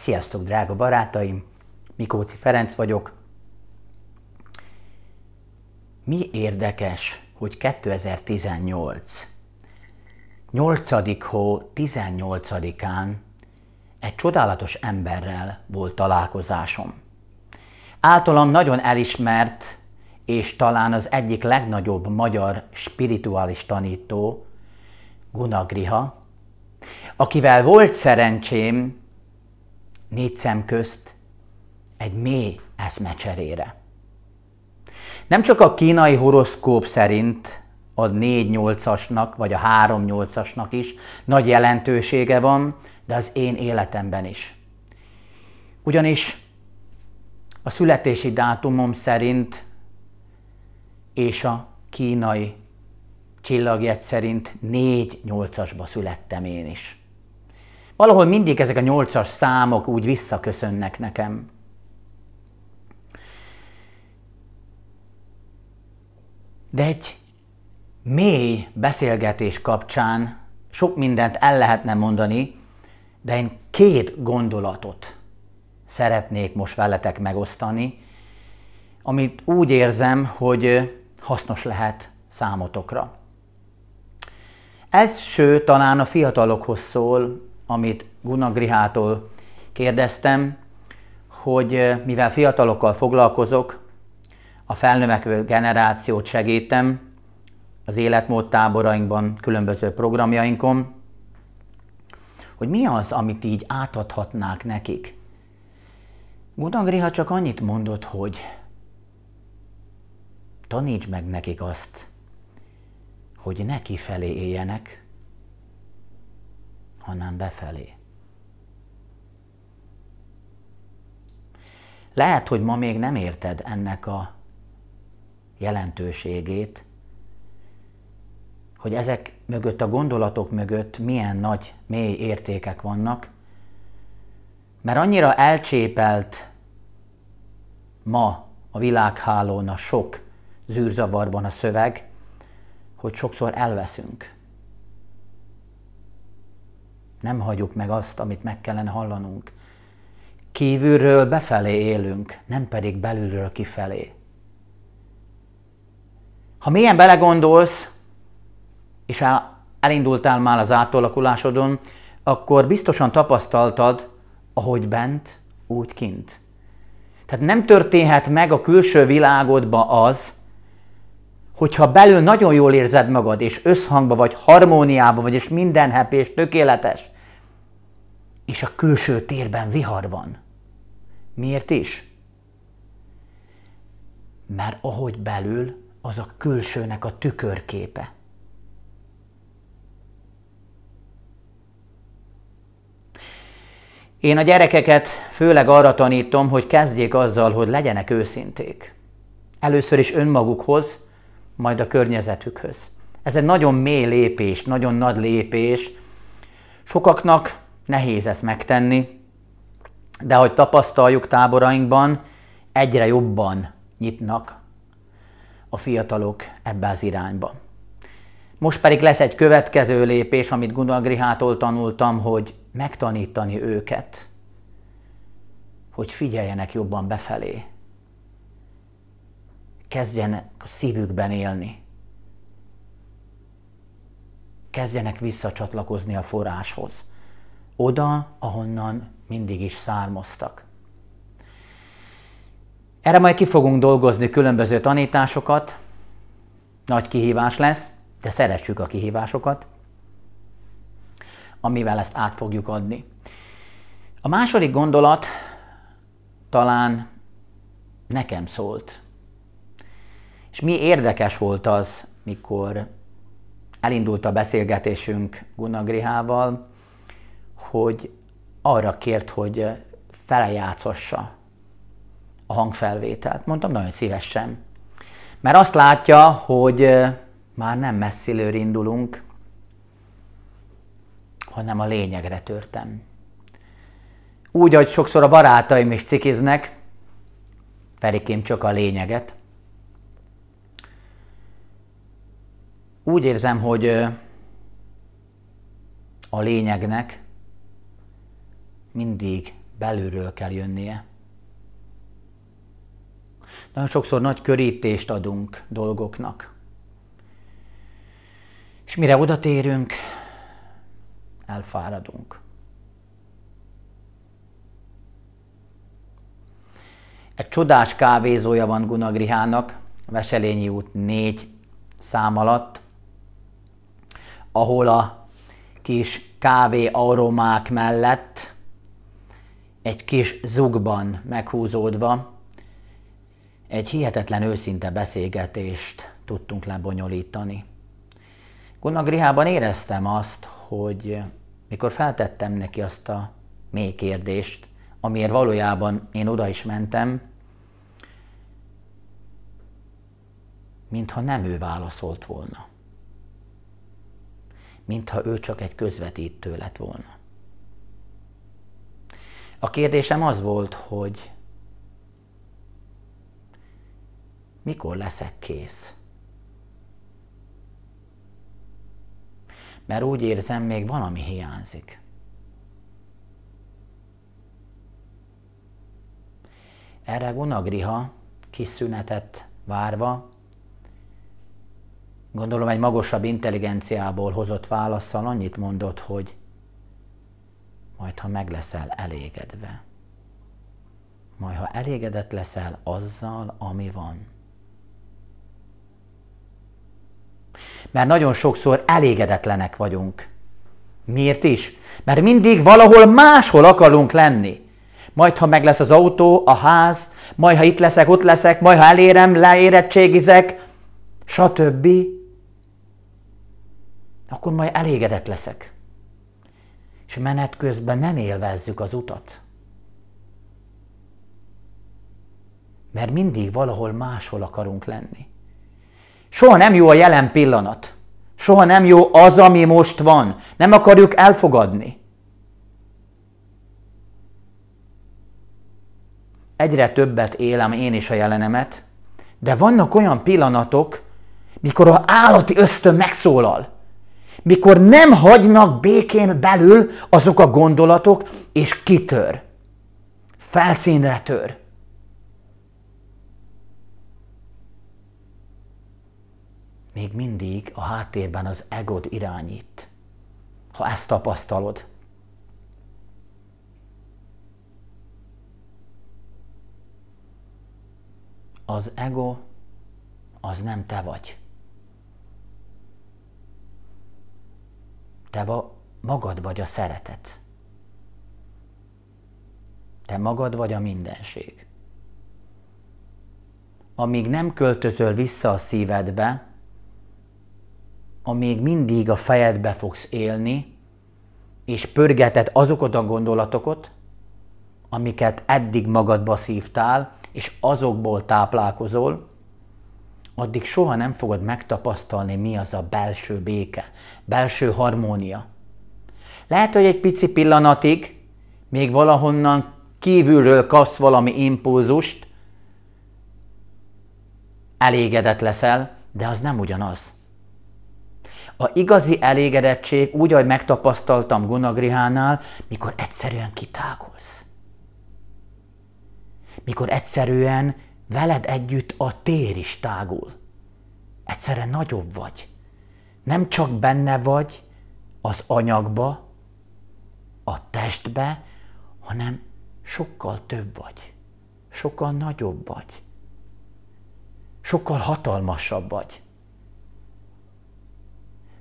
Sziasztok, drága barátaim! Mikóci Ferenc vagyok. Mi érdekes, hogy 2018. 8. hó 18-án egy csodálatos emberrel volt találkozásom. Általam nagyon elismert, és talán az egyik legnagyobb magyar spirituális tanító, Gunagriha, akivel volt szerencsém négy szem közt egy mély eszmecserére. Nem csak a kínai horoszkóp szerint a 4-8-asnak vagy a 3-8-asnak is nagy jelentősége van, de az én életemben is. Ugyanis a születési dátumom szerint és a kínai csillagjegy szerint 4-8-asba születtem én is. Valahol mindig ezek a nyolcas számok úgy visszaköszönnek nekem. De egy mély beszélgetés kapcsán sok mindent el lehetne mondani, de én két gondolatot szeretnék most veletek megosztani, amit úgy érzem, hogy hasznos lehet számotokra. Ez ső talán a fiatalokhoz szól, amit Gunagrihától kérdeztem, hogy mivel fiatalokkal foglalkozok, a felnövekvő generációt segítem az életmód táborainkban, különböző programjainkon, hogy mi az, amit így átadhatnák nekik. Gudagriha csak annyit mondott, hogy taníts meg nekik azt, hogy neki felé éljenek, hanem befelé. Lehet, hogy ma még nem érted ennek a jelentőségét, hogy ezek mögött, a gondolatok mögött milyen nagy, mély értékek vannak, mert annyira elcsépelt ma a világhálón a sok zűrzavarban a szöveg, hogy sokszor elveszünk. Nem hagyjuk meg azt, amit meg kellene hallanunk. Kívülről befelé élünk, nem pedig belülről kifelé. Ha mélyen belegondolsz, és elindultál már az átalakulásodon, akkor biztosan tapasztaltad, ahogy bent, úgy kint. Tehát nem történhet meg a külső világodba az, hogyha belül nagyon jól érzed magad, és összhangba vagy, harmóniába vagy, és minden hepés és tökéletes, és a külső térben vihar van. Miért is? Mert ahogy belül, az a külsőnek a tükörképe. Én a gyerekeket főleg arra tanítom, hogy kezdjék azzal, hogy legyenek őszinték. Először is önmagukhoz, majd a környezetükhöz. Ez egy nagyon mély lépés, nagyon nagy lépés. Sokaknak nehéz ezt megtenni, de hogy tapasztaljuk táborainkban, egyre jobban nyitnak a fiatalok ebbe az irányba. Most pedig lesz egy következő lépés, amit Gunnar Grihától tanultam, hogy megtanítani őket, hogy figyeljenek jobban befelé. Kezdjenek a szívükben élni. Kezdjenek visszacsatlakozni a forráshoz oda, ahonnan mindig is származtak. Erre majd ki fogunk dolgozni különböző tanításokat, nagy kihívás lesz, de szeressük a kihívásokat, amivel ezt át fogjuk adni. A második gondolat talán nekem szólt. És mi érdekes volt az, mikor elindult a beszélgetésünk Gunnar Grihával, hogy arra kért, hogy felejátszassa a hangfelvételt. Mondtam, nagyon szívesen. Mert azt látja, hogy már nem messzilőr indulunk, hanem a lényegre törtem. Úgy, ahogy sokszor a barátaim is cikiznek, Ferikém csak a lényeget. Úgy érzem, hogy a lényegnek mindig belülről kell jönnie. Nagyon sokszor nagy körítést adunk dolgoknak. És mire odatérünk, elfáradunk. Egy csodás kávézója van Gunagrihának, Veselényi út 4 szám alatt, ahol a kis kávé aromák mellett egy kis zugban meghúzódva egy hihetetlen őszinte beszélgetést tudtunk lebonyolítani. Grihában éreztem azt, hogy mikor feltettem neki azt a mély kérdést, amiért valójában én oda is mentem, mintha nem ő válaszolt volna. Mintha ő csak egy közvetítő lett volna. A kérdésem az volt, hogy mikor leszek kész? Mert úgy érzem, még valami hiányzik. Erre Gunagriha kis szünetet várva, gondolom egy magasabb intelligenciából hozott válaszsal annyit mondott, hogy majd ha meg leszel elégedve. Majd ha elégedett leszel azzal, ami van. Mert nagyon sokszor elégedetlenek vagyunk. Miért is? Mert mindig valahol máshol akarunk lenni. Majd, ha meg lesz az autó, a ház, majd, ha itt leszek, ott leszek, majd, ha elérem, leérettségizek, stb. Akkor majd elégedett leszek és menet közben nem élvezzük az utat. Mert mindig valahol máshol akarunk lenni. Soha nem jó a jelen pillanat. Soha nem jó az, ami most van. Nem akarjuk elfogadni. Egyre többet élem én is a jelenemet, de vannak olyan pillanatok, mikor a állati ösztön megszólal mikor nem hagynak békén belül azok a gondolatok, és kitör. Felszínre tör. Még mindig a háttérben az egod irányít, ha ezt tapasztalod. Az ego az nem te vagy. Te magad vagy a szeretet. Te magad vagy a mindenség. Amíg nem költözöl vissza a szívedbe, amíg mindig a fejedbe fogsz élni, és pörgeted azokat a gondolatokat, amiket eddig magadba szívtál, és azokból táplálkozol, addig soha nem fogod megtapasztalni, mi az a belső béke, belső harmónia. Lehet, hogy egy pici pillanatig még valahonnan kívülről kapsz valami impulzust, elégedett leszel, de az nem ugyanaz. A igazi elégedettség úgy, ahogy megtapasztaltam Gunagrihánál, mikor egyszerűen kitágulsz. Mikor egyszerűen veled együtt a tér is tágul. Egyszerre nagyobb vagy. Nem csak benne vagy az anyagba, a testbe, hanem sokkal több vagy. Sokkal nagyobb vagy. Sokkal hatalmasabb vagy.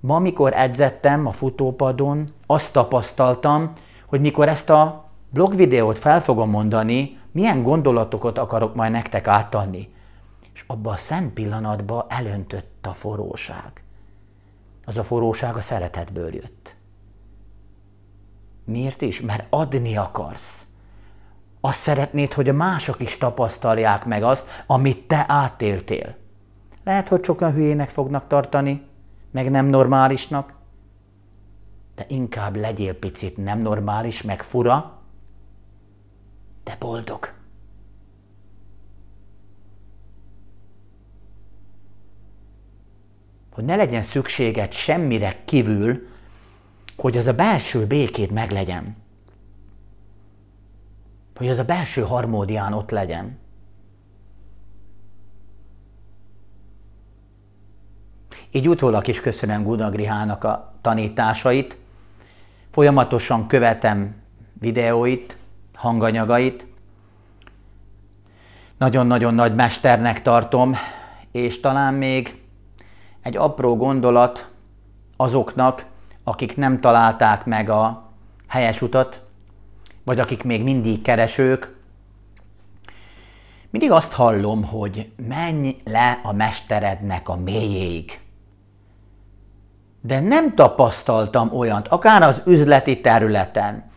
Ma, amikor edzettem a futópadon, azt tapasztaltam, hogy mikor ezt a blogvideót fel fogom mondani, milyen gondolatokat akarok majd nektek átadni. És abba a szent pillanatba elöntött a forróság. Az a forróság a szeretetből jött. Miért is? Mert adni akarsz. Azt szeretnéd, hogy a mások is tapasztalják meg azt, amit te átéltél. Lehet, hogy sokan hülyének fognak tartani, meg nem normálisnak, de inkább legyél picit nem normális, meg fura, te boldog. Hogy ne legyen szükséged semmire kívül, hogy az a belső békéd meglegyen. Hogy az a belső harmódián ott legyen. Így utólag is köszönöm Gudagrihának a tanításait, folyamatosan követem videóit, hanganyagait. Nagyon-nagyon nagy mesternek tartom, és talán még egy apró gondolat azoknak, akik nem találták meg a helyes utat, vagy akik még mindig keresők. Mindig azt hallom, hogy menj le a mesterednek a mélyéig. De nem tapasztaltam olyant, akár az üzleti területen,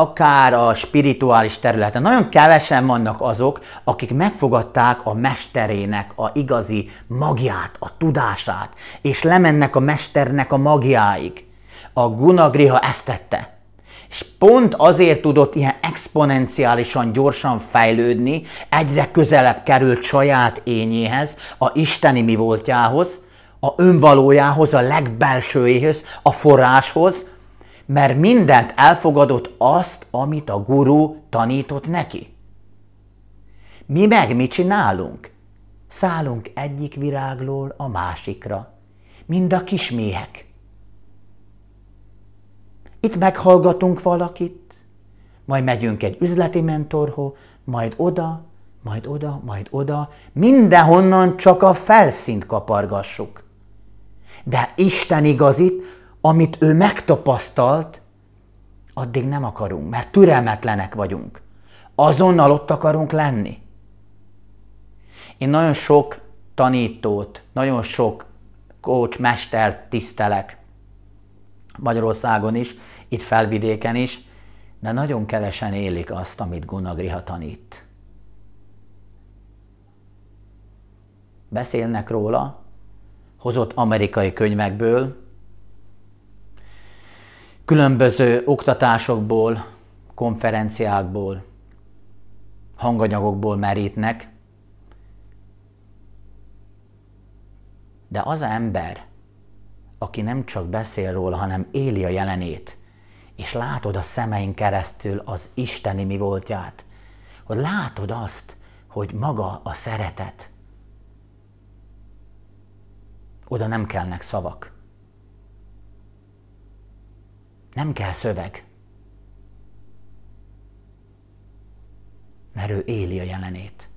akár a spirituális területen. Nagyon kevesen vannak azok, akik megfogadták a mesterének a igazi magját, a tudását, és lemennek a mesternek a magjáig. A Gunagriha ezt tette. És pont azért tudott ilyen exponenciálisan gyorsan fejlődni, egyre közelebb került saját ényéhez, a isteni mi voltjához, a önvalójához, a legbelsőjéhez, a forráshoz, mert mindent elfogadott azt, amit a gurú tanított neki. Mi meg mit csinálunk? Szállunk egyik virágról a másikra, mind a kisméhek. Itt meghallgatunk valakit, majd megyünk egy üzleti mentorhoz, majd oda, majd oda, majd oda, mindenhonnan csak a felszínt kapargassuk. De Isten igazit amit ő megtapasztalt, addig nem akarunk, mert türelmetlenek vagyunk. Azonnal ott akarunk lenni. Én nagyon sok tanítót, nagyon sok coach, mester tisztelek Magyarországon is, itt felvidéken is, de nagyon kevesen élik azt, amit Gunagriha tanít. Beszélnek róla, hozott amerikai könyvekből, különböző oktatásokból, konferenciákból, hanganyagokból merítnek, de az ember, aki nem csak beszél róla, hanem éli a jelenét, és látod a szemeink keresztül az isteni mi voltját, hogy látod azt, hogy maga a szeretet. Oda nem kellnek szavak. Nem kell szöveg. Mert ő éli a jelenét.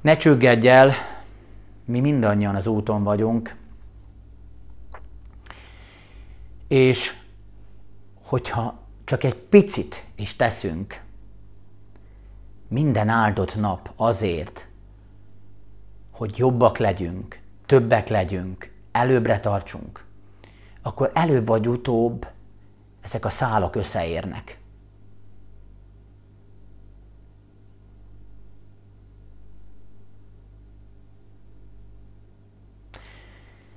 Ne csüggedj el, mi mindannyian az úton vagyunk, és hogyha csak egy picit is teszünk, minden áldott nap azért, hogy jobbak legyünk, többek legyünk, előbbre tartsunk, akkor előbb vagy utóbb ezek a szálak összeérnek.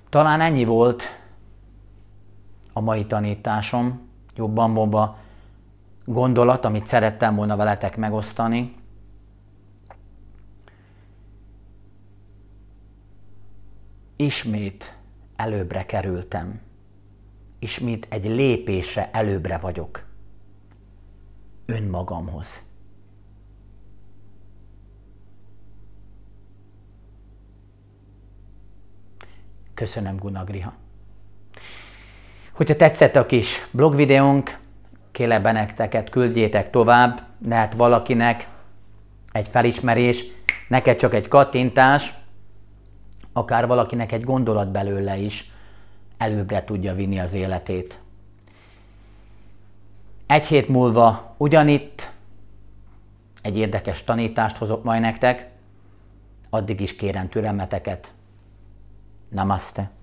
Talán ennyi volt a mai tanításom, jobban bomba gondolat, amit szerettem volna veletek megosztani. Ismét előbbre kerültem. Ismét egy lépésre előbbre vagyok. Önmagamhoz. Köszönöm, Gunagriha. Hogyha tetszett a kis blogvideónk, kérlek benneteket küldjétek tovább, lehet valakinek egy felismerés, neked csak egy kattintás, akár valakinek egy gondolat belőle is előbbre tudja vinni az életét. Egy hét múlva ugyanitt egy érdekes tanítást hozok majd nektek, addig is kérem türelmeteket. Namaste!